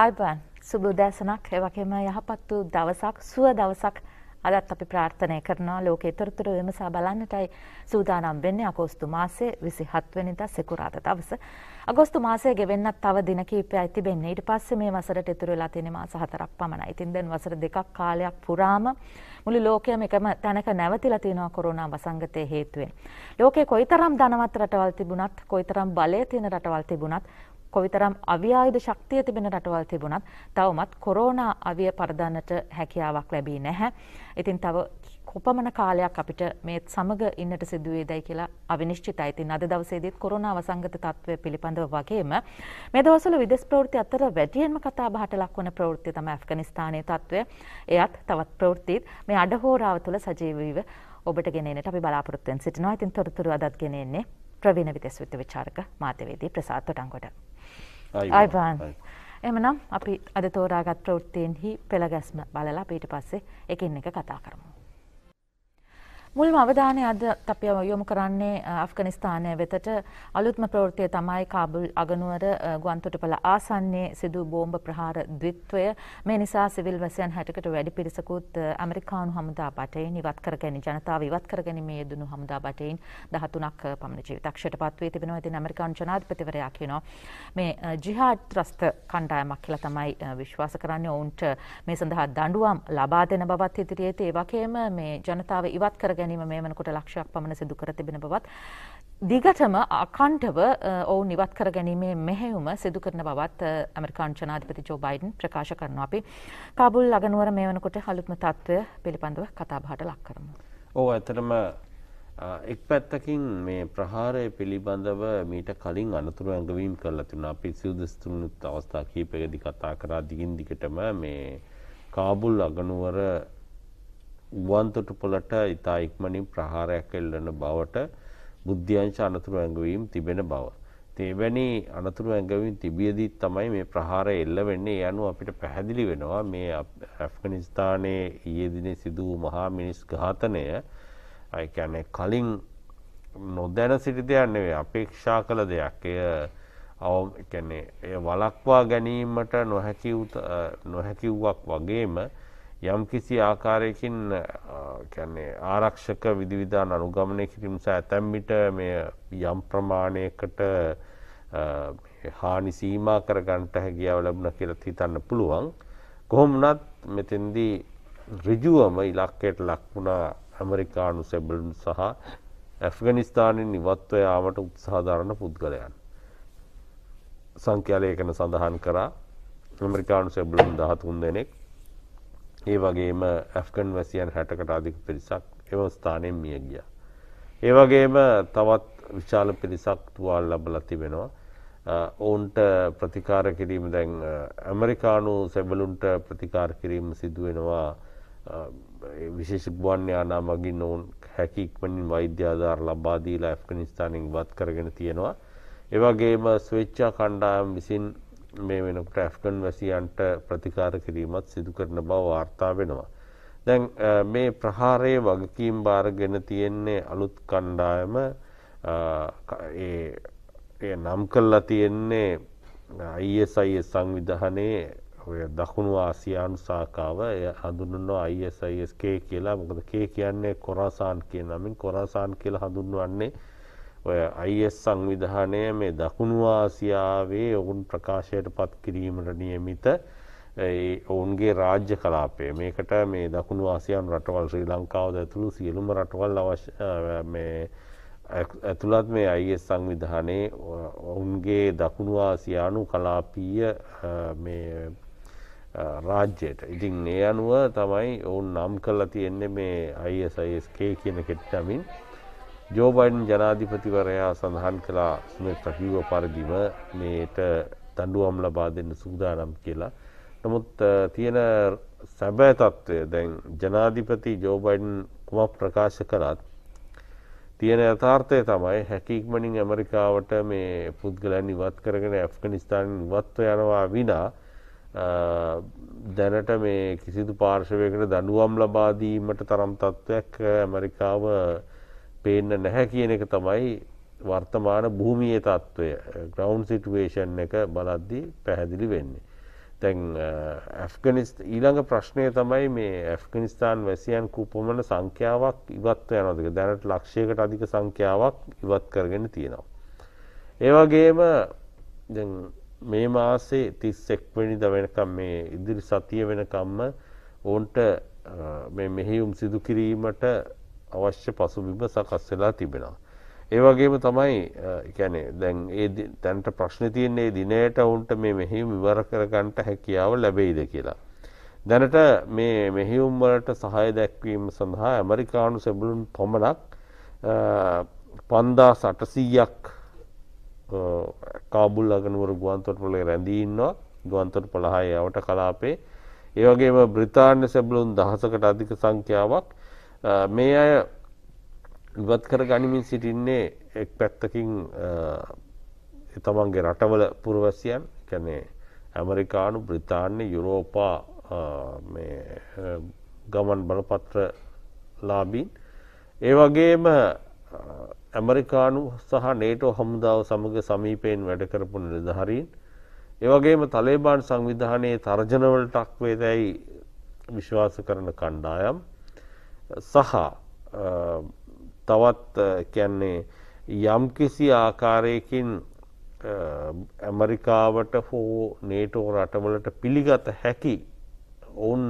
අයිබන් සුබ උදෑසනක් එවගේම යහපත් වූ දවසක් සුව දවසක් අදත් අපි ප්‍රාර්ථනය කරනවා ලෝකේ තොරතුරු විමසා බලන්නටයි සූදානම් වෙන්නේ අගෝස්තු මාසයේ 27 වෙනිදා සෙකුරාදා දවස. අගෝස්තු මාසයේ ගෙවෙන්නත් තව දින කිහිපයයි තිබෙන්නේ. ඊට පස්සේ මේ වසරට ඉතුරු වෙලා තියෙන මාස හතරක් පමණයි. ඉතින් දැන් වසර දෙකක් කාලයක් පුරාම මුළු ලෝකයම එකම තැනක නැවතිලා තියෙනවා කොරෝනා වසංගතය හේතුවෙන්. ලෝකේ කොයිතරම් ධනවත් රටවල් තිබුණත් කොයිතරම් බලය තියෙන රටවල් තිබුණත් කොවිතරම් අව්‍යායුධ ශක්තිය තිබෙන රටවල් තිබුණත් තවමත් කොරෝනා අවිය පරදන්නට හැකියාවක් ලැබී නැහැ. ඉතින් තව කොපමණ කාලයක් අපිට මේ සමග ඉන්නට සිදුවේ දැයි කියලා අවිනිශ්චිතයි. ඉතින් අද දවසේදීත් කොරෝනා වසංගත තත්ත්වය පිළිබඳව වගේම මේ දවස්වල විදේශ ප්‍රවෘත්ති අතර වැඩියෙන්ම කතා බහට ලක්වන ප්‍රවෘත්තිය තමයි ඇෆ්ගනිස්තානයේ තත්ත්වය. එයත් තවත් ප්‍රවෘත්තිත් මේ අඩහෝරාව තුළ සජීවීව ඔබට ගෙනෙනට අපි බලාපොරොත්තුවෙන් සිටිනවා. ඉතින් තොරතුරු අදත් ගෙනෙන්නේ ප්‍රවීණ විදෙස්විත විචාරක මාධ්‍යවේදී ප්‍රසාත් තොටන්ගොඩ. අයිබාන්. එමනම් අපි අද තෝරාගත් ප්‍රවෘත්තයෙන්හි පෙළගැස්ම බලලා පීට පස්සේ එකින් එක කතා කරමු. මුල්ම අවධානය අද අපි යොමු කරන්නේ අෆ්ගනිස්ථානය වෙතට අලුත්ම ප්‍රවෘතිය තමයි කාබුල් අගනුවර ගුවන්තොටුපළ ආසන්නයේ සිදු බෝම්බ ප්‍රහාර ද්විත්වය මේ නිසා සිවිල් වැසියන් 60කට වැඩි පිරිසකුත් ඇමරිකානු හමුදා බටයෙන් ඉවත් කර ගැනීම ජනතාව ඉවත් කර ගැනීමේ යෙදුණු හමුදා බටයෙන් 13ක් පමණ ජීවිතක්ෂයට පත් වී තිබෙනවා. ඉතින් ඇමරිකානු ජනාධිපතිවරයා කියනවා මේ ජිහාඩ් ත්‍රස්ත කණ්ඩායමක් කියලා තමයි විශ්වාස කරන්නේ. ඔවුන්ට මේ සඳහා දඬුවම් ලබා දෙන බවත් ඉදිරියේ ඒ වගේම මේ ජනතාව ඉවත් කර ගැනීම මේ වනකොට ලක්ෂයක් පමණ සිදු කර තිබෙන බවත්. දිගටම අකන්ටව ඔවු නිවත් කර ගැනීමේ මෙහෙවුම සිදු කරන බවත් ඇමරිකාන් ජනාධිපති ජෝ බයිඩන් ප්‍රකාශ කරනවා අපි කාබුල් ලගනුවර මේ වනකොට හලුත්ම තත්ත්වය පිළිබඳව කතාබහට ලක් කරමු. ඕ ඇතරම එක් පැත්තකින් මේ ප්‍රහාරය පිළිබඳව මීට කලින් අනතුර ඇඟවීම් කරලා තිබුණා. අපි සිවුදස්තුනුත් අවස්ථා කිහිපයකදී කතා කරා දිගින් දිගටම මේ කාබුල් අගනුවර ගුවන්තොටුපළට ඉතා ඉක්මනින් ප්‍රහාරයක් එල්ලන බවට බුද්ධ්‍යංශ අනතුරු ඇඟවීම් තිබෙන බව. තේවැනි අනතුරු ඇඟවීම් තිබියදී තමයි මේ ප්‍රහාරය එල්ල වෙන්නේ. ඒ අනුව අපිට පැහැදිලි වෙනවා මේ ඇෆ්ගනිස්තානයේ ඊයේ දිනේ සිදු වූ මහා මිනිස් ඝාතනය ඒ කියන්නේ කලින් නොදැන සිටි දෙයක් නෙවෙයි අපේක්ෂා කළ දෙයක්. එය අවම කියන්නේ එය වළක්වා ගැනීමට නොහැකි නොහැකි වූක් වගේම යම් කිසි ආකාරයකින් කැන්නේ ආරක්ෂක විදිවිධාන අනුගමනය කිරීම නිසා ඇතැම්මිට මේ යම් ප්‍රමාණයකට හානි සීමා කරගන්ට හැකියාව ලැබුණ කියලා හිතන්න පුළුවන් කොහොමනත් මෙතෙන්දී ඍජුවම ඉලක්කයට ලක්වුණා ඇමරිකානු සැබලුන් සහ ඇෆ්ගනිස්ථානෙන් ඉවත්ව යාමට උත්සාධාරණ පුද්ගලයන් සංඛ්‍යාලයකන සඳහන් කරා ඇමරිකානු සැබලුන් දහතුන් දෙනෙක් ඒ වගේම ඇෆ්කන් වැසියන් හැටකට අධික පිරිසක් එම ස්ථානයෙන් මිය ගිය. ඒවගේම තවත් විශාල පිරිසක් තුවාල් ලබ ලතිබෙනවා. ඔවුන්ට ප්‍රතිකාර කිරීම දැන් ඇමරිකානු සැබලුන්ට ප්‍රතිකාර කිරීම සිදුවෙනවා විශේෂ බුවන්්‍යයානා මගින් ඔවුන් හැකික්මනින් වෛද්‍යාධාර ලබාදීලා ඇෆ්ගනිස්ථානින් වත් කරගෙන තියෙනවා. එවගේම ස්වේච්චා කණ්ඩායම් විසින් මේ වෙනකට ඇෆ්ගන් වැසියන්ට ප්‍රතිකාර කිරීමත් සිදු කරන බව වාර්තා වෙනවා. දැන් මේ ප්‍රහාරයේ වගකීම් බාරගෙන තියෙන්නේ අලුත් කණ්ඩායම ඒ නම් කල්ලා තියෙන්නේ අයිSI සංවිධහනයේ ඔය දකුණු ආසියානු සාකාව හඳුන්නවා අයිSISK කියලා මොකද කේ කියන්නේ කොරාසාන් කිය නමින් කොරාසාන් කියලා හඳුන්වන්නේ ඔය අයිස් සංවිධානය මේ දකුණු ආසියාවේ ඔවුන් ප්‍රකාශයට පත් කිරීමට නියමිත ඔවුන්ගේ රාජ්‍ය කලාපය මේකට මේ දකුණු ආසියන් රටවල් ශ්‍රී ලංකාවද ඇතුළු සියලුම රටවල් අවශ්‍ය ඇතුළත් මේ අයිස් සංවිධානයේ ඔවුන්ගේ දකුණු ආසියානු කලාපීය රාජ්‍යයට ඉතින් ඒ අනුව තමයි ඔවුන් නම් කල්ලා තියෙන්නේ මේ අයිSISK කියන කෙට්ටමින් ජෝ බයිඩන් ජනාධිපතිවරයා සඳහන් කලා සුනෙක් රකිව පරදිම මේට දඩුවම් ලබා දෙන්න සූදානම් කියලා. නමුත් තියෙන සැබෑ තත්ත්වය දැන් ජනාධිපති ජෝබයිඩන් කුමක් ප්‍රකාශ කරත් තියෙන යථාර්ථය තමයි හැකික්මනින් ඇමරිකාවට මේ පුද්ගලන් ඉවත් කරගෙන ඇෆ්ගනිස්ථාන් ඉවත්ව යනවා විනා දැනට මේ කිසිදු පාර්ශවයකට දඩුවම් ලබාදීමට තරම් තත්ත්වයක් ඇමරිකාව පේන්න නැහැ කියන එක තමයි වර්තමාන භූමියේ තත්ත්වය ග්‍රවන්් සිටුවේෂන් එක බලද්දී පැහැදිලි වෙන්නේ. තැන් ඇෆ්ගනිස් ඊළඟ ප්‍රශ්නය තමයි මේ ඇෆ්ගනිස්ථාන් වැසියන් කුපමණ සංඛ්‍යාවක් ඉවත්ව යනොදක දැනට ලක්ෂයකට අධික සංඛ්‍යාවක් ඉවත් කරගෙන තියෙනවා. ඒවගේම මේ මාසේ තිස් එක්වැනිද වෙනකම් මේ ඉදිරි සතිය වෙනකම්ම ඔවුන්ට මෙහෙයුම් සිදු කිරීමට අවශ්‍ය පසුබිම සකස් වෙලා තිබෙනවා. ඒවගේම තමයි කැනෙ දැන් ඒ තැන්ට ප්‍රශ්න තියන්නේ දිනයට ඔවුන්ට මේ මෙහි විවර කරගන්ට හැකියාව ලැබෙයිද කියලා. දැනට මේ මෙහිුම්වලට සහය දැක්වීම සඳහා ඇමරිකානු සැබලුන් පොමණක් පන්දා සටසීයක් කාබුල් අගනුවර ගුවන්තොටපොල රැඳීන්නවා ගුවන්තොට පොළහාය අවට කලාපේ ඒවගේම බ්‍රතාාන්‍ය සැබලුන් දහසකට අධික සංඛ්‍යාවක් මේ අය ඉවත් කර ගනිමින් සිටින්නේ එක් පැත්තකින් තමන්ගේ රටවල පුරවැසියන් කැනේ ඇමරිකානු බ්‍රිතාන්‍ය යුරෝපා ගමන් බලපත්‍ර ලාබීන් ඒ වගේම ඇමරිකානු සහ නේටෝ හමුදාව සමඟ සමීපයෙන් වැඩකරපු නිලධහරීන් ඒවගේම තලේබාන් සංවිධානයේ තර්ජනවලටක් වේදැයි විශ්වාස කරන කණ්ඩායම් සහ තවත් කියන්නේ යම් කිසි ආකාරයකින් ඇමරිකාවට හෝ නේටෝ රටමලට පිළිගත හැකි ඔවුන්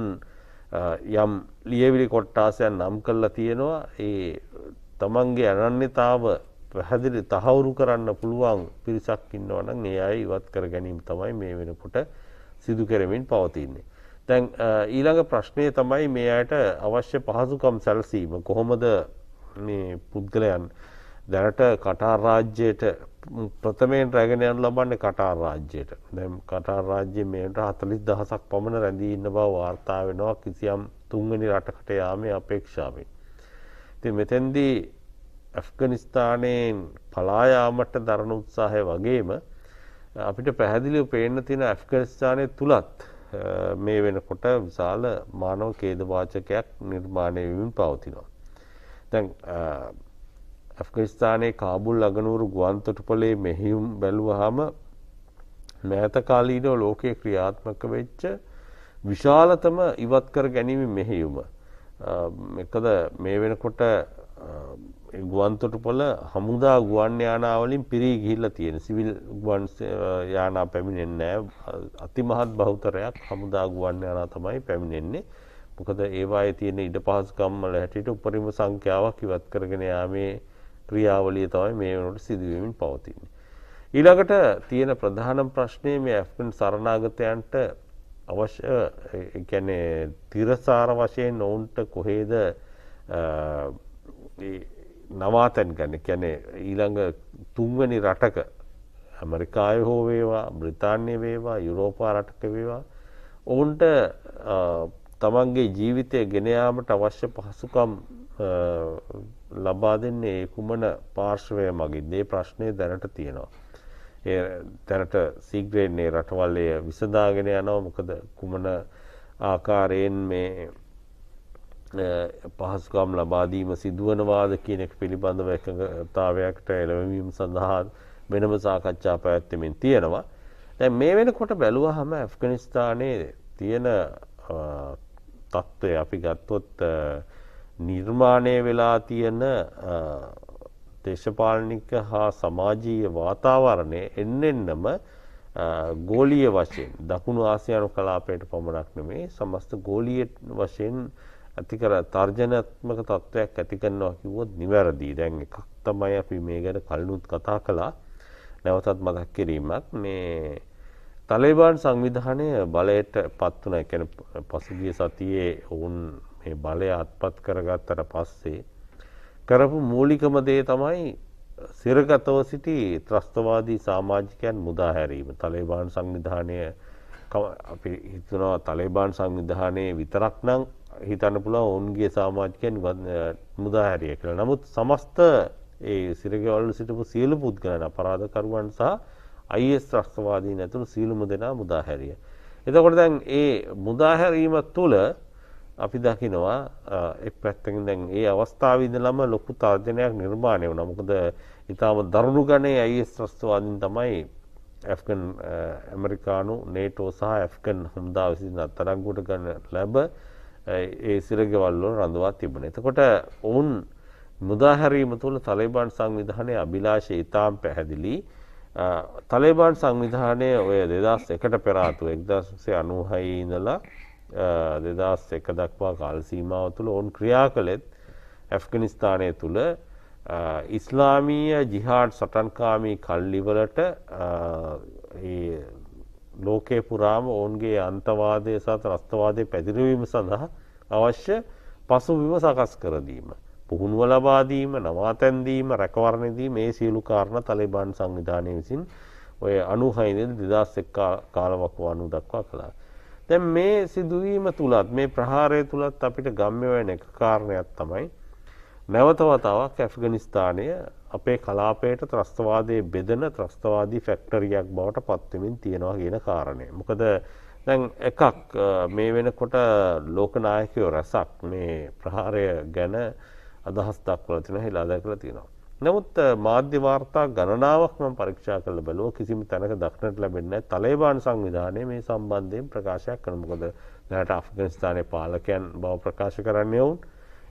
යම් ලියවිලි කොට්ටාසයන් නම් කල්ලා තියෙනවා ඒ තමන්ගේ අනන්‍යතාව පැහැදිලි තහවුරු කරන්න පුළුවන් පිරිසක් ඉන්නවනම් ඒ අය ඉවත් කර ගැනීම තමයි මේ වෙනකොට සිදු කරමින් පවතින්නේ. දැන් ඊළඟ ප්‍රශ්නය තමයි මේ අයට අවශ්‍ය පහසුකම් සැලසීම කොහොමද මේ පුද්ගලයන් දැනට කටාර් රාජ්‍යයට ප්‍රථමයෙන් රැගෙන යනු ලබන්නේ කටාර් රාජ්‍යයට දැම් කටාර් රාජ්‍ය මේට හතලිස් දහසක් පමණ රැඳී ඉන්න බව වාර්තා වෙනවා කිසියම් තුන්වනි රටකට යාමේ අපේක්ෂාවෙන්. ති මෙතැන්දී ඇෆ්ගනිස්ථානයෙන් පලායාමට දරණ උත්සාහය වගේම අපිට පැහැදිලිව පේන්න තින ඇෆ්ගනිස්ථානය තුළත් මේ වෙනකොට විශාල මානව කේදවාචකයක් නිර්මාණය වීමෙන් පවතිනවා. දැන් ඇෆ්ගනිස්ථානයේ කාබුල් අගනුවරු ගුවන්තොටුපලේ මෙහියුම් බැලුවහම මෑතකාලීනව ලෝකයේ ක්‍රියාත්මක වෙච්ච විශාලතම ඉවත් කර ගැනීම මෙහෙයුම. එකද මේ වෙනකොට ගුවන්තොටුපොළ හමුදා ගුවන් යානාවලින් පිරී ගිහිල්ලා තියෙන සිවිල් ගුවන් යානා පැමිණෙන්නේ අතිමහත් බහුතරයක් හමුදා ගුවන් යානා තමයි පැමිණෙන්නේ. මොකද ඒවායේ තියෙන ඉඩ පහසුකම් වල හැටියට උපරිම සංඛ්‍යාවක් ඉවත් කරගෙන යාමේ ක්‍රියාවලිය තමයි මේ වෙනකොට සිදු වෙමින් පවතින්නේ. ඊළඟට තියෙන ප්‍රධානම ප්‍රශ්නේ මේ ඇෆ්ගන් සරණාගතයන්ට අවශ්‍ය ඒ කියන්නේ තිරසාර වශයෙන් ඔවුන්ට කොහේද නවාතැන් ගැන කැනෙ ඊළඟ තුන්වැනි රටක ඇමරිකාය හෝ වේවා බ්‍රතාන්‍ය වේවා යුරෝපා රටක වේවා ඔවුන්ට තමන්ගේ ජීවිතය ගෙනයාමට අවශ්‍ය පහසුකම් ලබා දෙන්නේ කුමන පාර්ශ්වය මගින් දේ ප්‍රශ්නය දැනට තියෙනවා. ඒ තැනට සීග්‍රේන්නේ රටවල්ලය විසදාගෙන යනව මොකද කුමන ආකාරයෙන් මේ පහසුකම් ලබාදීම සිදුවනවාද කියනෙක් පිළිබඳව එකතාවයක්ට එළවවීම සඳහා වෙනම සාකච්ඡා පැවැත්තමෙන් තියෙනවා. දැ මේ වෙන කොට බැලුව හම ඇෆ්ගනිස්ථානයේ තියෙන තත්ත්වය අපි ගත්තොත් නිර්මාණය වෙලා තියෙන දේශපාලනික හා සමාජීය වාතාවරණය එන්නෙන්නම ගෝලිය වශයෙන් දකුණු ආසියානු කලාපයට පමණක් නෙමේ සමස්ත ගෝලිය වශයෙන් ඇති කර තර්ජනත්මක තත්ත්වයක් ඇති කරනවා කිව්වොත් නිවැරදිී දැන් එකක් තමයි අපි මේ ගැන කලනුත් කතා කළා නැවතත් මදක් කිරීමක් මේ තලේබාන් සංවිධානය බලයට පත්වන එකැන පසුගිය සතියේ ඔවුන් මේ බලය අත්පත් කරගත්තට පස්සේ කරපු මූලිකම දේ තමයි සිරගතව සිටි ත්‍රස්තවාදී සාමාජිකයන් මුදාහැරීම තලේබාන් සංවිධානය අපි හිතනවා තලේබාන් සංවිධානය විතරක් නං හිතන්න පුළා ඔවුන්ගේ සාමාජකයන් මුදාහැරිය කළ නමුත් සමස්ත ඒ සිරගවල්ලු සිටපු සියලු පුද්ගලන පරාධකරුවන් සහ අයිස් ත්‍රස්තවාදී නැතුළු සීලුම දෙනා මුදාහැරිය. එතකොට දැන් ඒ මුදාහැරීමත් තුළ අපි දකිනවා එක් පැත්තකින් දැන් ඒ අවස්ථාවවිද ළම ලොකු තාර්ජනයක් නිර්මාණය වනමකද ඉතාම දරුණු ගණේ අයිස් ත්‍රස්තවාදින් තමයි ඇෆකන් ඇමරිකානු නේටෝ සහ ඇෆකන් හමුදා විසින් අත්තරංගුට ගන්න ලැබ uh, ඒ සිරගෙවල්ලෝ රඳවා තිබෙන. එතකොට ඔවුන් මුදාහැරීම තුළ තලයිබාන් සංවිධානය අභිලාශය ඉතාම් පැහැදිලි. Uh, තලේබාන් සංවිධානය ඔය දෙදස් එකට පෙරාතු එක්දසේ අනුහයි ඉඳලා uh, දෙදස් එක දක්වා කාල් සීමාව තුළ ඔවුන් ක්‍රියා කළෙත් ඇෆ්ගනිස්ථානය තුළ ඉස්ලාමීය ජිහාඩ් සටන්කාමී කල්ලිවලට ලෝකේ පුරාම ඔවුන්ගේ අන්තවාදය සත් රස්තවාදය පැදිරවීම සඳහා අවශ්‍ය පසුවිම සකස් කරදීම. පුහුණුව ලබාදීම නවාතැන්දීම රැකවරණදී මේ සියලු කාරණ තලබාන් සංවිධානය විසින් ඔය අනුහයිදල් දෙදස් එක් කාලවක්ව අනු දක්වා කලා. දැන් මේ සිදුවීම තුළත් මේ ප්‍රහාරය තුළත් අපිට ගම්මවැන එක කාරණයක් තමයි නැවතවතාවක් ඇෆගනිස්ථානය අපේ කලාපයට ත්‍රස්තවාදය බෙදන ත්‍රස්තවාදී ෆැක්ටරියක් බවට පත්වමින් තියෙනවා ගෙන කාරණය. මොකද දැන් එකක් මේ වෙනකොට ලෝකනායකයෝ රැසක් මේ ප්‍රහාරය ගැන අදහස් දක්වල තින හිලා දැකල තියෙනවා. නමුත් මාධ්‍ය වාර්තා ගණනාවක්ම පරීක්ෂා කළ බැලෝ කිසිම තැනක දක්නට ලැබෙන්න තලේබාන් සංවිධානය මේ සම්බන්ධයෙන් ප්‍රකාශයක් කරනකොද දැනට අෆගනිස්ථානය පාලකයන් බව ප්‍රකාශ කරන්නේ ඔවුන්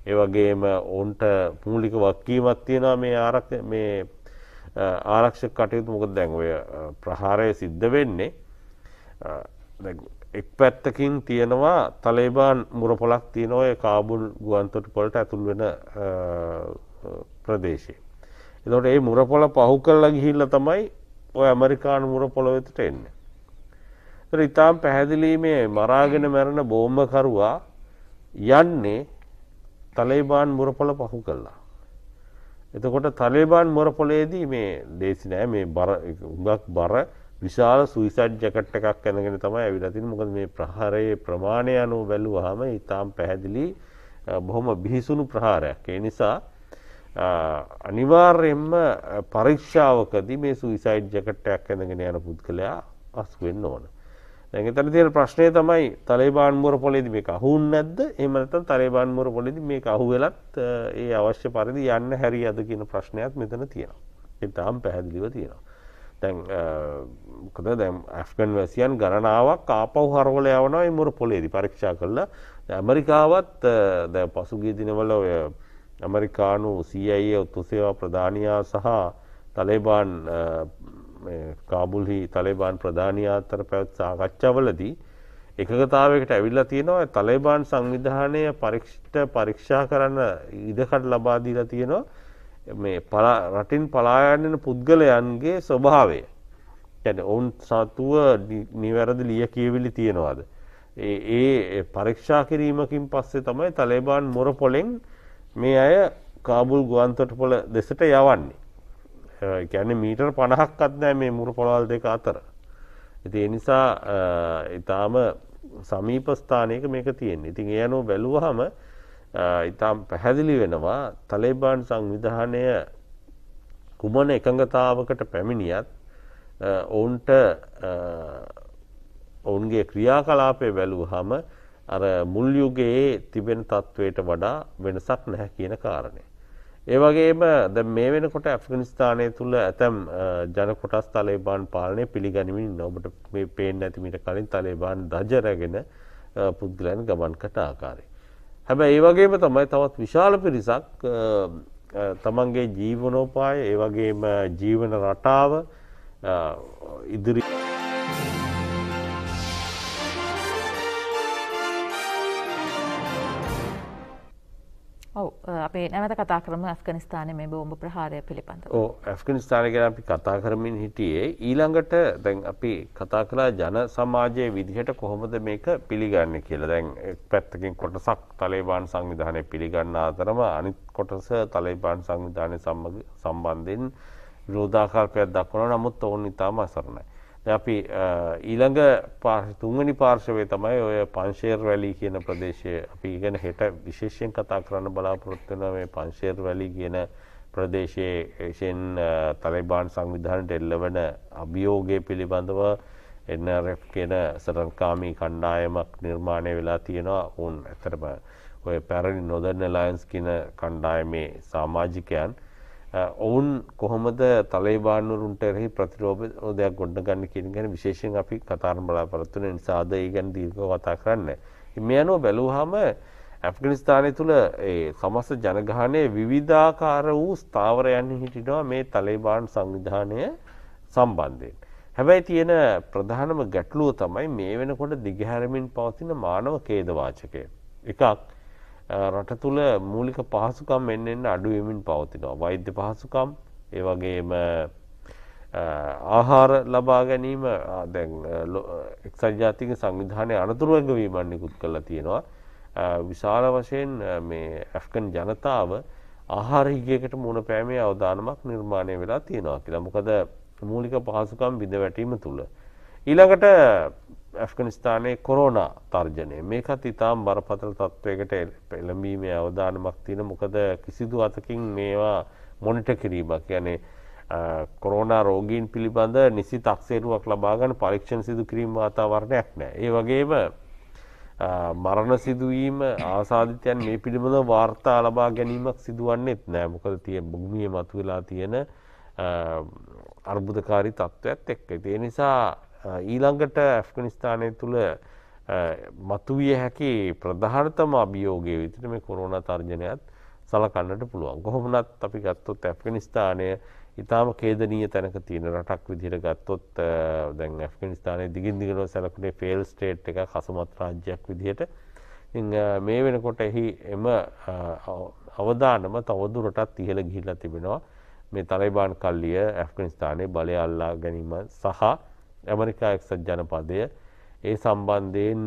ඒවගේම ඔවුන්ට පූලික වක්කීමත් තියෙනවා මේ ආරක් මේ ආරක්ෂ කටයුතු මොකද දැන්වය ප්‍රහාරය සිද්ධ වෙන්නේ එක් පැත්තකින් තියෙනවා තලේබාන් මුරපොලක් තියනෝය කාබුල් ගුවන්තොට පොලට ඇතුල් වෙන ප්‍රදේශය. එතොට ඒ මුරපොල පහු කල්ල ගිහිල්ල තමයි ඔය ඇමරිකානු මුරපොල වෙතට එන්න. ඉතාම් පැහැදිලීමේ මරාගෙන මැරණ බෝම්මකරවා යන්නේ තලයිබාන් මුරපොල පහු කල්ලා. එතකොට තලේබාන් මොරපොලේදී මේ දේසි නෑ මේ බර උගක් බර විශාල සුවිසට් ජැකට් එකක් ඇනගෙන තමයි ඇවිලතින් මොකද මේ ප්‍රහාරයේ ප්‍රමාණය අනු වැල්ලුවහම ඉතාම් පැහැදිලි බොහොම බිහිසුණු ප්‍රහාරයක්. ඒ නිසා අනිවාර්යෙන්ම පරීක්ෂාවකදී මේ සුවිසයිඩ් ජකට්ටයක් ඇඳගෙන යන පුද්ගලයා අස්වෙන්න ඕන. දැන් එතන තියෙන ප්‍රශ්නේ තමයි තලේබාන් මුර පොලේදි මේක අහුුන්නේ නැද්ද? එහෙම නැත්නම් තලේබාන් මුර පොලේදි මේක අහුවෙලත් ඒ අවශ්‍ය පරිදි යන්න හැරියද කියන ප්‍රශ්නයත් මෙතන තියෙනවා. ඒ තාම පැහැදිලිව තියෙනවා. දැන් මොකද දැන් ඇෆ්ගන් වැසියන් ගණනාවක් ආපහු හරවල යනවා මේ මුර පොලේදි පරීක්ෂා කළා. ඇමරිකාවත් දැන් පසුගිය දිනවල ඔය ඇමරිකානු CIA ඔත්තු සේවා ප්‍රධානියා සහ තලේබාන් කාබුල්හි තලේබාන් ප්‍රධානී අතර පැවැත් සාකච්ඡාවලදී එකගතාවයකට ඇවිල්ලා තියෙනවා තලේබාන් සංවිධානය පරීක්ෂිත පරීක්ෂා කරන්න ඉඩකඩ ලබා දීලා තියෙනවා මේ රටින් පලා යන පුද්ගලයන්ගේ ස්වභාවය يعني ඔවුන් සතුව නිවැරදි ලිය කියවිලි තියනවාද ඒ පරීක්ෂා කිරීමකින් පස්සේ තමයි තලේබාන් මොරපොලෙන් මේ අය කාබුල් ගුවන්තොටපොළ දෙසට යවන්නේ ගැන මීටර් පණහක් අත්නෑ මේ මුර පොළවල් දෙක අතර. ඇති එනිසා ඉතාම සමීපස්ථානයක මේක තියෙන් ඉතින් එයනෝ බැලුවහම ඉතාම් පැහැදිලි වෙනවා තලේබාන් සංවිධානය කුමන එකඟතාවකට පැමිණියත් ඔවුන්ට ඔවුන්ගේ ක්‍රියාකලාපය බැලූ හම අර මුල්යුගයේ තිබෙන තත්ත්වයට වඩා වෙනසක් නැහැ කියන කාරණය. ඒවගේම ද මේ වෙනකොට ඇෆගනිස්ථානය තුළ ඇතැම් ජනකොටස් තලේබාන් පාලනය පිළිගනිමින් නොබට මේ පේෙන් ඇතිමිට කලින් තලේබාන් දජරගෙන පුද්ගලයන් ගමන් කට ආකාරය. හැබැ ඒවගේම තමයි තවත් විශාල පිරිසක් තමන්ගේ ජීවනෝපාය ඒවගේම ජීවන රටාව ඉදිරි. අපේ නැවත කතා කරම ඇෆ්ගනිස්ථානය මේ බෝම්භ ප්‍රහාරය පිළිබඳ ඕ ඇෆ්ගනිස්ථාන ගැන අපි කතා කරමින් හිටියේ ඊළඟට දැන් අපි කතා කලා ජන සමාජයේ විදිහට කොහොමද මේක පිළිගන්න කියලා දැන් පැත්තකින් කොටසක් තලේබාන් සංවිධානය පිළිගන්න අතරම අනිත් කොටස තලේබාන් සංවිධානය සම්බන්ධයෙන් රෝධාකල්පයක් දක්වන නමුත් ඔවුන් ඉතාම අසරණයි අපි ඊළඟ තුන්වැනි පාර්ශවය තමයි ඔය පංශේර් වැලි කියන ප්‍රදේශය අපි ඉගෙන හෙට විශේෂයෙන් කතා කරන්න බලාපොරොත්වන මේ පංශේර් වැලි කියන ප්‍රදේශයේ විශෙන් තලයිබාන් සංවිධානයට එල්ලවන අභියෝගය පිළිබඳව එන්නරෙප් කියන සටන්කාමී කණ්ඩායමක් නිර්මාණය වෙලා තියෙනවා ඔවුන් ඇතරම ඔය පැරණි නොදන්න ලයන්ස් කියන කණ්ඩායමේ සාමාජිකයන් ඔවුන් කොහොමද තලේබානුරුන්ට එරෙහි ප්‍රතිරෝධයක් ගොඩගන්න කියන ගැන විශේෂයෙන් අපි කතාරම් බලාපොරොත්තු වෙන නිසා අද ඒ ගැන දීර්ඝව කතා කරන්න. මේ අනුව බැලුවාම ඇෆ්ගනිස්ථානය තුළ ඒ සමස්ත ජනගහනය විවිධාකාර වූ ස්ථාවරයන් හිටිනවා මේ තලේබාන් සංවිධානය සම්බන්ධයෙන්. හැබැයි තියෙන ප්‍රධානම ගැටලුව තමයි මේ වෙනකොට දිගහැරමින් පවතින මානව කේදවාචකය. එකක් රට තුළ මූලික පහසුකම් එන්න එන්න අඩුවමින් පවතිනවා වෛද්‍ය පහසුකම් ඒවගේම ආහාර ලබා ගැනීම දැන් එක්සජාතික සංවිධානය අනතුරුවග වීමන්නිකුත් කරලා තියෙනවා විශාල වශයෙන් මේ ඇෆ්කන් ජනතාව ආහාර හිගකට මුණ පෑමේ අවධානමක් නිර්මාණය වෙලා තියෙනවා කියලා මොකද මූලික පහසුකම් බිඳ වැටීම තුළ ඊළඟට ඇෆ්ගනිස්ථානයේ කොරෝනා තර්ජනය මේකත් ඉතාම් බරපතල තත්ත්වයකට එළඹීමේ අවධානමක් තියෙන මොකද කිසිදු අතකින් මේවා මොනිට කිරීමක් යනේ කොරෝනා රෝගීන් පිළිබඳ නිසි තක්සේරුවක් ලබාගන්න පරීක්ෂණ සිදු කිරීම වාතාවරණයක් නෑ. ඒ වගේම මරණ සිදුවීම ආසාධිතයන් මේ පිළිබඳ වාර්තා ලබා ගැනීමක් සිදුවන්නෙත් නෑ මොකද තිය භූමිය මතුවෙලා තියෙන අර්බුදකාරී තත්ත්වත් එක්ක. ඒ නිසා ඊළඟට ඇෆ්ගනිස්ථානය තුළ මතුවිය හැකි ප්‍රධාර්තම අභියෝගය විතර මේ කොරුණ තර්ජනයත් සලකන්නට පුළුවන් කොහොමනත් අපි ගත්තොත් ඇෆ්ගනිස්ථානය ඉතාම කේදනීය තැනක තියෙන රටක් විදිර ගත්තොත් දැන් ඇෆ්ගනිස්ථානය දිගින්දිගෙනව සැලකුණේ ෆෙල් ස්ටේට් එක කසුමත් රාජ්‍යයක් විදිහට මේ වෙනකොට එහි එම අවධානම තවදුරටත් ඉහළ ගිහිල්ලා තිබෙනවා මේ තලයිබාන් කල්ලිය ඇෆ්ගනිස්ථානයේ බලය අල්ලා ගැනීම සහ ඇමරිකා එක්සත් ජනපදය ඒ සම්බන්ධයෙන්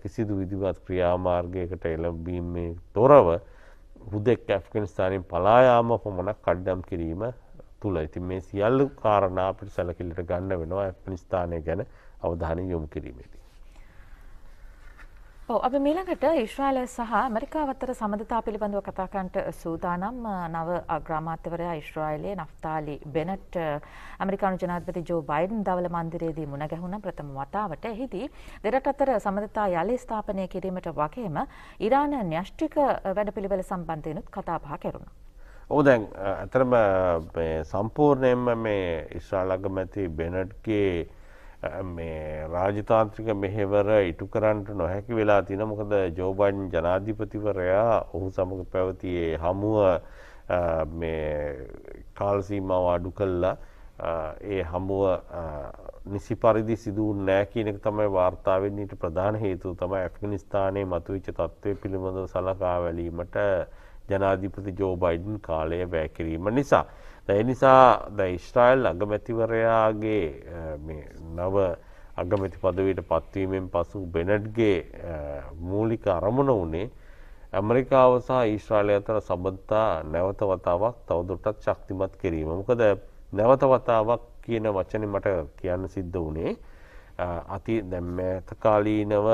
කිසිදු විදිමත් ක්‍රියාමාර්ගයකට එළඹීමේ තොරව හුදෙක් ඇෆ්ගනිස්ථානින් පලායාම පොමණක් කඩ්ඩම් කිරීම තුළ ඉතින් මේ සියල්ලු කාරණා අපිට සැලකිල්ලට ගන්න වෙනවා ඇෆ්ගනිස්ථානය ගැන අවධානය යොමු කිරීමේදී. අපි මීළඟට ඉශ්‍රායල සහ ඇමරිකා අතර සමඳතා පිළිබඳව කතාකන්ට සූදානම් නව අග්‍රාමාත්‍යවරයා ඉශ්‍රායිලයේ නෆ්තාලි බෙනට් ඇමරිකානු ජනාධපති ජෝ බයිඩන් දවල මන්දිරයේදී මුණ ගැහුණ ප්‍රථම වතාවට එහිදී දෙරට අතර සමඳතා යළි ස්ථාපනය කිරීමට වගේම ඉරාන න්‍යෂ්ටික වැඩපිළිවෙල සම්බන්ධයනුත් කතාබහ කෙරුණා. ඔහු දැන් ඇතරම සම්පූර්ණයෙන්ම මේ ඉස්්‍රාලගමැති බෙනට්ගේ මේ රාජතාන්ත්‍රික මෙහෙවර ඉටු කරන්නට නොහැකි වෙලා තින මොකද ජෝබයින් ජනාධිපතිවරයා ඔහු සමඟ පැවතියේ හමුව කාල්සීමාව අඩු කල්ලා ඒ හමුව නිසි පරිදි සිදුව නෑකීනක තමයි වාර්තාවෙන්න්නේට ප්‍රධාන හේතු තම ඇෆිනිස්ථානයේ මතුවිච්ච තත්ත්වය පිළිබඳව සලකා වැලීමට ජනාධිපති ජෝබයිඩන් කාලය වැෑකිරීම නිසා. එනිසා ද ඉස්ට්‍රයිල් අගමැතිවරයාගේ නව අගමැති පදවීට පත්වීමෙන් පසු බෙනඩ්ගේ මූලික අරමුණ වනේ ඇමරිකාව සහ ඊශ්‍රාලය අතර සබඳතා නැවත වතාවක් තවදුරටත් ශක්තිමත් කිරීම. මොකද නැවත වතාවක් කියන වචන මට කියන්න සිද්ධ වනේ අති දැම්ම ඇතකාලීනව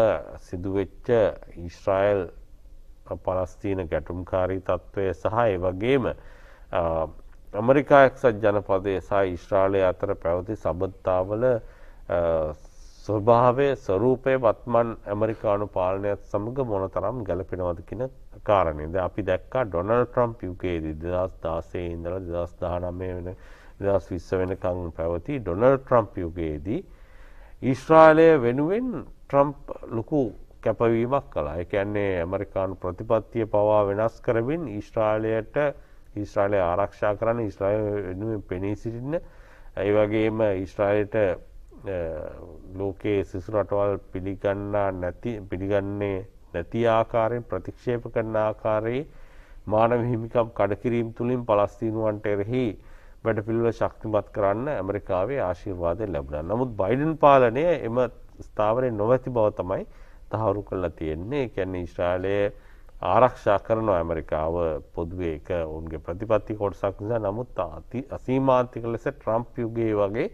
සිදුවෙච්ච ඊශ්‍රායිල් පලස්තිීන ගැටුම්කාරී තත්ත්වය සහ ඒ වගේම ඇමරිකා එක්සත් ජනපදය සහ ඉශ්‍රාලය අතර පැවති සබද්ධාවල ස්වභාවය ස්වරූපය වත්මන් ඇමරිකානු පාලනයත් සමඟ මොනතරම් ගැලපෙනවද කියන කාරණයද අපි දැක්කා ඩොනල් ට්‍රම්ප් යුකේදී දෙදස් දාසේ ඉඳල දෙදස් දානමය වෙන දෙදස් විස්ස වෙනකං පැවති ඩොනල් ට්‍රම්ප් යුගයේදී ඊශ්‍රාලය වෙනුවෙන් ට්‍රම්ප් ලොකු කැපවීමක් කලා එකන්නේ ඇමරිකානු ප්‍රතිපත්තිය පවා වෙනස් කරමින් ඊශ්‍රාලයට ඊස්ට්‍රාලය ආරක්ෂා කරන්න ඉස්්‍රාය පෙනී සිටින්න ඇයිවගේම ඉස්ට්‍රායට ලෝකයේ සිසු රටවල් පිළිගන්නා නැති පිළිගන්නේ නැති ආකාරයෙන් ප්‍රතික්ෂේප කරන ආකාරයේ මානව හිමිකම් කඩකිරීම් තුළින් පලස්තිීනුවන්ට එරෙහි වැඩපිළිවෙල ශක්තිමත් කරන්න ඇමරිකාවේ ආශිර්වාදය ලැබුණා. නමුත් බයිඩන් පාලනය එම ස්ථාවරය නොවැති බව තමයි තහවුරු කරලා තියෙන්නේ. කියන්නේ ඉස්රායලයේ ආරක්ෂා කරන ඇමරිකාව පොදුවේ එක ඔවුන්ගේ ප්‍රතිපත්ති කොටසක් නිසා නමුත් අති අසීමාන්තික ලෙස ට්‍රම්ප් යුගේ වගේ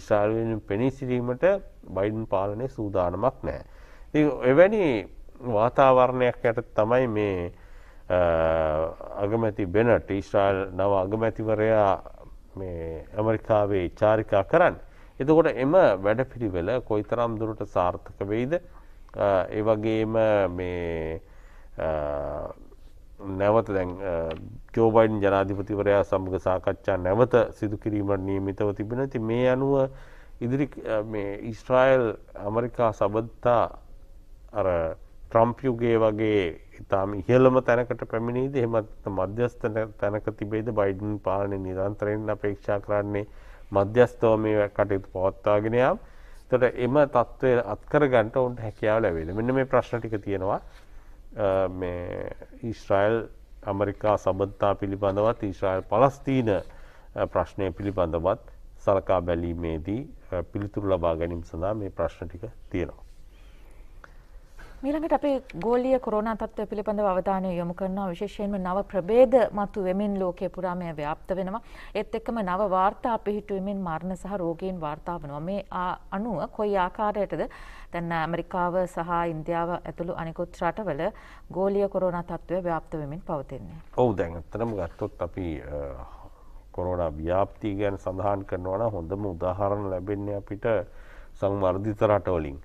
ඉශාරයෙන් පෙනී සිරීමට බයිඩන් පාලනය සූදානමක් නෑ. එවැනි වාතාවරණයක් යට තමයි මේ අගමැති බෙනට ඉස්්‍රායිල් නව අගමැතිවරයා ඇමරිකාවේ චාරිකා කරන්න. එතකොට එම වැඩ පිරිවෙල කොයිතරම් දුරට සාර්ථක වෙයිද ඒවගේම මේ නැවත දැන් ජෝබයින් ජනාධිපතිවරයා සමග සාකච්ඡා නැවත සිදුකිරීමට නියමිතව තිබෙන ති මේ අනුව ඉදිරි ඉස්ට්‍රයිල් ඇමරිකා සබද්ධතා අර ට්‍රම්පයුගේ වගේ ඉතාම ඉහළම තැනකට පැමිණීද හෙමත් මධ්‍යස්ථන තැනක තිබේද බයිඩන් පාලනය නිරන්තරයෙන් අපේක්ෂා කරන්නේ මධ්‍යස්තව මේ කටයුතු පවත්තාගෙනයාම් තොට එම තත්ත්වය අත්කර ගන්ට ඔුන්ට හැකියාව ලැවේද මෙන්න මේ ප්‍රශ්ටික තියෙනවා ඊශ්‍රයිල් ඇමරිකා සබධතා පිළිබඳවත් ඊශ්‍රයිල් පලස්තීන ප්‍රශ්නය පිළිබඳවත් සලකා බැලීමේදී පිළිතුරු ලබා ගැනීම සඳහා මේ ප්‍රශ්න ටික තියෙනවා. මීළඟට අපේ ගෝලීය කොරෝනා තත්ත්වය පිළිබඳව අවධානය යොමු කරනවා විශේෂයෙන්ම නව ප්‍රභේද මතු වෙමින් ලෝකය පුරාම ව්‍යාප්ත වෙනවා ඒත් එක්කම නව වාර්තා පිහිටුවමින් මරණ සහ රෝගීන් වාර්තා වෙනවා මේ අනුව කොයි ආකාරයටද දැන් ඇමරිකාව සහ ඉන්දියාව ඇතුළු අනිකුත් රටවල ගෝලීය කොරෝනා තත්ත්වය ව්‍යාප්ත වෙමින් පවතින්නේ ඔව් දැන් ඇත්තටම ගත්තොත් අපි කොරෝනා ව්‍යාප්තිය ගැන සඳහන් කරනවා නම් හොඳම උදාහරණ ලැබෙන්නේ අපිට සංවර්ධිත රටවලින්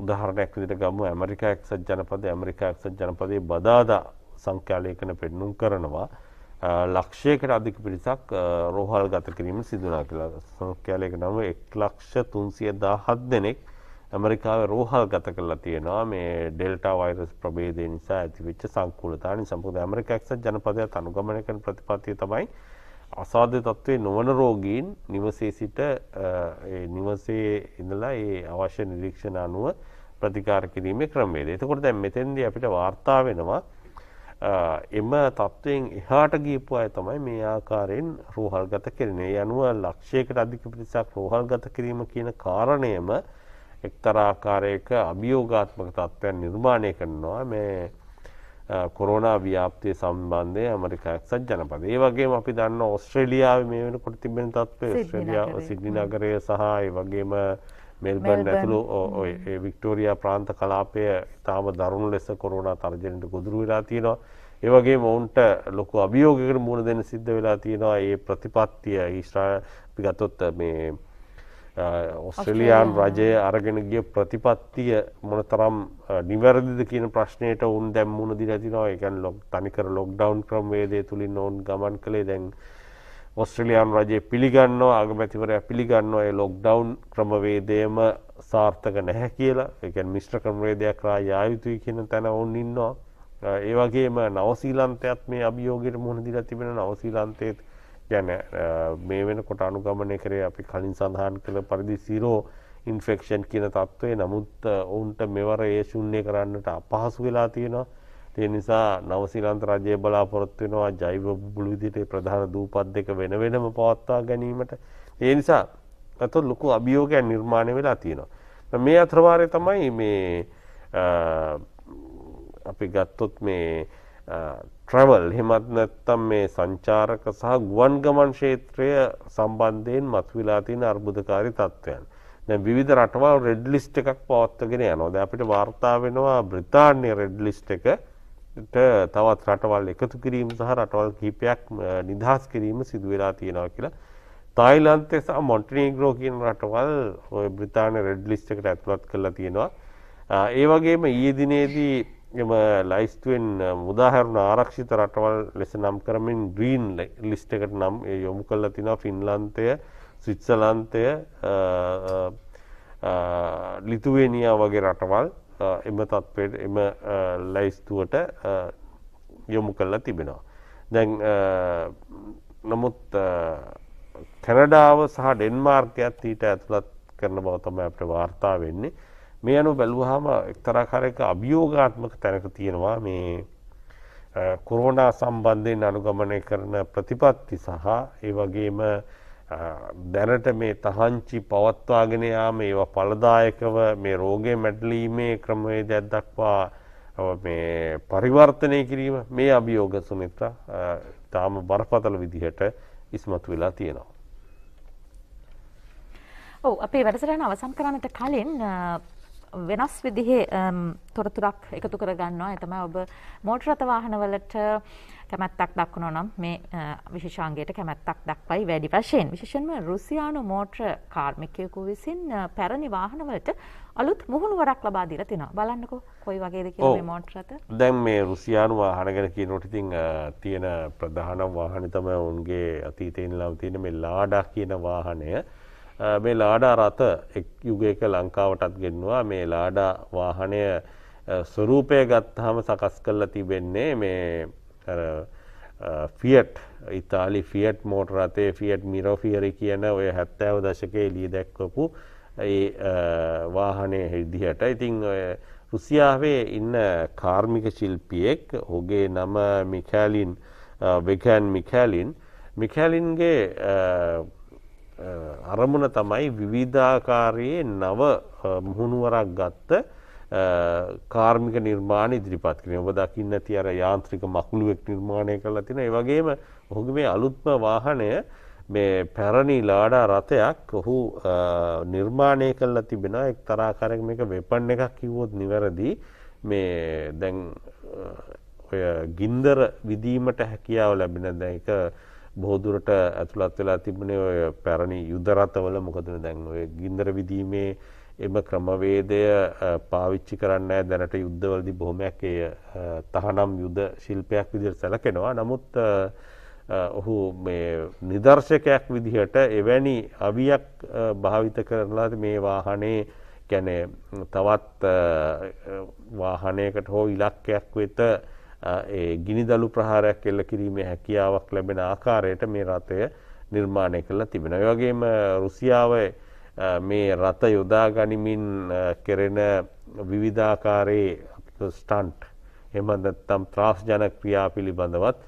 උදාහරණයක් විදිට ගම ඇමරිකා එක්සත් ජනපද ඇමරිකා එක්සත් ජනපදයේ බදාදා සංඛ්‍යාලයකන පෙන්නුම් කරනවා ලක්ෂයකට අධික පිරිසක් රෝහල් ගත කිරීම සිදුනා කියලා සංඛ්‍යාලයක නම එක් ලක්ෂ තුන්සිය දාහත් දෙනෙක් ඇමරිකාව රෝහල් ගත කරලා තියෙනවා මේ ඩෙල්ටා වෛරස් ප්‍රබේදය නිසා ඇතිවෙච්ච සංකූලතානි සම්පූර්ණ ඇමරිකා එක්සත් ජනපදයක් අනුගමනය කරන ප්‍රතිපත්තිය තමයි අසාධ්‍ය තත්ත්වය නොවන රෝගීන් නිවසේ සිට නිවසේ ඉඳලා ඒ අවශ්‍ය නිරීක්ෂණ අනුව ප්‍රතිකාර කිරීමේ ක්‍රමවේද. එතකොට දැන් මෙතෙන්දී අපිට වාර්තා වෙනවා එම තත්ත්වයෙන් එහාට ගියපු අය තමයි මේ ආකාරයෙන් රෝහල්ගත කෙරෙන්නේ. යනුව ලක්ෂයකට අධික පිරිසක් රෝහල්ගත කිරීම කියන කාරණයම එක්තරා ආකාරයක අභියෝගාත්මක තත්ත්වයන් නිර්මාණය කරනවා. මේ කොරෝනා ව්‍යාප්තිය සම්බන්ධය ඇමරිකාක්සත් ජනපද ඒ වගේ අපි දන්න ඔස්ට්‍රලියාව මේ වෙනකොට තිබෙන තත්ව ස්ට්‍රලියා සිද්ි නගරය සහයි වගේම මෙල්බන් ඇතුළු වික්ටෝරයා ප්‍රාන්ත කලාපය ඉතාම දරුණු ලෙස කොරෝනා තර්ජනට ගොදුරු වෙලා තියෙනවා ඒවගේ මොවුන්ට ලොකු අභියෝගකට මුණ දෙන සිද්ධ වෙලා තියෙනවා ඒ ප්‍රතිපත්තිය ඊශ්‍රා පිගතොත් මේ ඔස්ට්‍රලයාන් රජය අරගෙනගේ ප්‍රතිපත්තිය මොන තරම් නිවැරදිද කියන ප්‍රශ්නයට උන් දැම්මුණ දි ඇතිනවා එකන් ලොක් තනිකර ලොක්ඩවන් ක්‍රම්වේදය තුළින් ඔවුන් ගමන් කළේ දැන් ඔස්ට්‍රලියයාන් රජය පිළිගන්නවා අගමැතිවරය පිළිගන්නවා ලොක්ඩවන් ක්‍රමවේදයම සාර්ථක නැහැ කියලා එකන් මිශ්‍ර ක්‍රමවේදයක් රා යායුතුයි කියන තැන ඔවුන් ඉන්නවා ඒවගේම නවසීලන්තයත් මේ අභියෝගයට මුහුණ දිලා තිබෙන නවසීලන්තයත් ගැන මේ වෙන කොට අනුගමනය කරේ අපි කලින් සඳහන් කළ පරිදි සිරෝ ඉන්ෆෙක්ෂන් කියන තත්ත්වේ නමුත් ඔවුන්ට මෙවර ඒ ශුන්්‍යය කරන්නට අපහසු වෙලා තියෙනවා තිය නිසා නවසිලන්ත රජය බලාපොරොත්තු වෙනවා ජෛව බුලුවිදිට ප්‍රධාන දූපත් දෙක වෙන වෙනම පවත්වා ගැනීමට ඒ නිසා ඇතු ලොකු අභියෝගයන් නිර්මාණය වෙලා තියෙනවා මේ අත්‍රවාරය තමයි මේ අපි ගත්තොත් මේ ට්‍රවල් හෙමත් නැත්තම් මේ සංචාරක සහ ගුවන් ගමන් ක්ෂේත්‍රය සම්බන්ධයෙන් මත්විලා තියෙන අර්බුදකාරී තත්ත්වයන්. දැන් විවිධ රටවල් රෙඩ් ලිස්ට් එකක් පවත්වාගෙන යනවා. දැන් අපිට වාර්තා වෙනවා බ්‍රිතාන්‍ය රෙඩ් ලිස්ට් එක තවත් රටවල් එකතු කිරීම සහ රටවල් කීපයක් නිදහස් කිරීම සිදු වෙලා තියෙනවා කියලා. තායිලන්තය සහ මොන්ටිනීග්‍රෝ කියන රටවල් ඔය බ්‍රිතාන්‍ය රෙඩ් ලිස්ට් එකට ඇතුළත් කරලා තියෙනවා. ඒ වගේම ඊයේ දිනේදී එම ලයිස්තුවෙන් මුදාහරුණ ආරක්ෂිත රටවල් ලෙස නම් කරමින් ග්‍රීන් ලිස්ට එකට නම් යොමු කල්ල තින ෆින්ලන්තය ස්විත්සලන්තය ලිතුවේනිය වගේ රටවල් එම තත්වයට එම ලයිස්තුවට යොමු කල්ලා තිබෙනවා. දැන් නමුත් කැනඩාව සහ ඩෙන්මාර්කයක්ත් ඊට ඇතුළත් කරන බවතම අපට වාර්තා වෙන්නේ මේ අනු බැලුවහම එක්තරාකාරයක අභියෝගාත්මක තැනක තියෙනවා මේ කොරෝනා සම්බන්ධයෙන් අනුගමනය කරන ප්‍රතිපත්ති සහ ඒ වගේම දැනට මේ තහංචි පවත්වාගෙන යාම ඒවා පලදායකව මේ රෝගය මැඩලීමේ ක්‍රමයේ දැද්දක්වා මේ පරිවර්තනය කිරීම මේ අභියෝග සුමිත්‍ර තාම බරපතල විදිහට ඉස්මතු වෙලා තියෙනවා. ඔව් අපේ වැඩසටහන අවසන් කරන්නට කලින් වෙනස් විදිහේ තොරතුරක් එකතු කරගන්නවා එතමයි ඔබ මෝටර රථවාහනවලට කැමැත්තක් දක්වනෝ නම් මේ විශේෂාංගයට කැමැත්තක් දක්වයි වැඩි වශයෙන් විශේෂයෙන්ම රුසියානු මෝටර කාර්මිකයෙකු විසින් පැරණි වාහනවලට අලුත් මුහුණුවරක් ලබා දීලා තිනවා බලන්නකෝ කොයි වගේද කියලා මේ මෝටර රථ දැන් මේ රුසියානු වාහන ගැන කියනකොට ඉතින් තියෙන ප්‍රධාන වාහනේ තමයි ඔවුන්ගේ අතීතේ ඉඳලා තියෙන මේ ලාඩා කියන වාහනය මේ ලාඩා රථ එක් යුගයක ලංකාවටත් ගෙන්වා මේ ලාඩා වාහනය ස්වරූපය ගත්හම සකස් කරලා තිබෙන්නේ මේ ෆියට් ඉතාලි ෆියට් මෝට රතේ ෆියට් මිරෝෆියරි කියන ඔය හැත්තෑව දශකයේ ලී දැක්වපු වාහනය හෙදිහට ඉතිං ඔය රුසියාවේ ඉන්න කාර්මික ශිල්පියෙක් ඔගේ නම මිකෑලින් වෙකෑන් මිකෑලින් මිකෑලින්ගේ අරමුණ තමයි විවිධාකාරයේ නව මුහුණුවරක් ගත්ත කාර්මික නිර්මාණ ඉදිරිපත් කරන ඔබ දකින්න ඇති අර යාන්ත්‍රික මකුළුවෙක් නිර්මාණය කරලා තින ඒවගේම ඔහුගේ මේ අලුත්ම වාහනය මේ පැරණි ලාඩා රථයක් ඔහු නිර්මාණය කරලා තිබෙන එක් තරාකරක මේක වෙපන් එකක් කිව්වොත් නිවැරදි මේ දැන් ඔය ගින්දර විදීමට හැකියාව ලැබෙන දැ එක බෝදුරට ඇතුළත් වෙලා තිබුණේ ඔය පැරණි යුදරතවල මොකදන දැන් ඔය ගින්දර විදීමේ එම ක්‍රමවේදය පාවිච්චි කරන්න දැනට යුද්ධවලදි බොහොමයක් එය තහනම් යුද ශිල්පයක් විදිර සැලකෙනවා නමුත් ඔහු නිදර්ශකයක් විදිහට එවැනි අවියක් භාවිත කරලාද මේ වාහනේ ගැන තවත් වාහනයකට හෝ ඉලක්කයක් වෙත ඒ ගිනිදලු ප්‍රහාරයක් එල්ල කිරීමේ හැකියාවක් ලැබෙන ආකාරයට මේ රථය නිර්මාණය කරලා තිබෙන. ඒ වගේම රුසියාවේ මේ රථ යොදා ගනිමින් කෙරෙන විවිධාකාරයේ ස්ටන්ට් එහෙම නැත්නම් ත්‍රාසජනක ක්‍රියා පිළිබඳවත්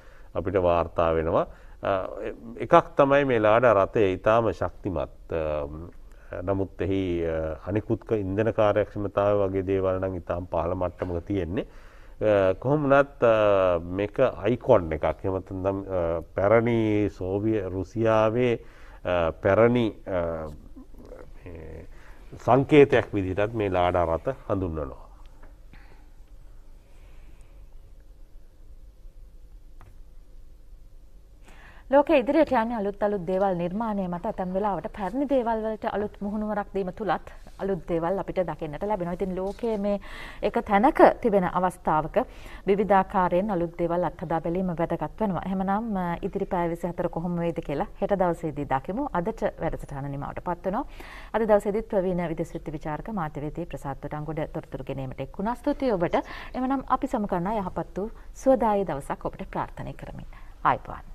අපිට වාර්තා වෙනවා. එකක් තමයි මේ ලාඩ රථය ඊටාම ශක්තිමත්. නමුත් එහි අනිකුත්ක ඉන්ධන කාර්යක්ෂමතාව වගේ දේවල් නම් ඊටාම් පහළ මට්ටමක තියෙන්නේ. කොහොමනත් මේක අයිකොන්් එකක් හෙමතම් පැරණි සෝවිය රුසියාවේ පැරණි සංකේතයක් විදිටත් මේ ලාඩා රත හඳුන්නනවා. ලෝක ඉදිරියට යන්නේ අලුත් අලුත් දේවල් නිර්මාණය මත ඇතැම් වෙලාවට පැරණි දේවල්වලට අලුත් මුහුණුවරක් දීම තුළත් අලුත් දේවල් අපිට දකින්නට ලැබෙනවා. ඉතින් ලෝකයේ මේ එක තැනක තිබෙන අවස්ථාවක විවිධාකාරයෙන් අලුත් දේවල් අත්හදා බැලීම වැදගත් වෙනවා. එහෙමනම් ඉදිරි පැය 24 කොහොම වේද කියලා හෙට දවසේදී දකිමු. අදට වැඩසටහන නිමවටපත් වෙනවා. අද දවසේදී ප්‍රවීණ විදේශ විචාරක මාධ්‍යවේදී ප්‍රසාද් වටංගොඩ තොරතුරු ගෙනීමට එක්ුණා. ස්තුතියි ඔබට. එමනම් අපි සමු කරනා යහපත් වූ සුවදායී දවසක් ඔබට ප්‍රාර්ථනා කරමින්. ආයිබෝන්.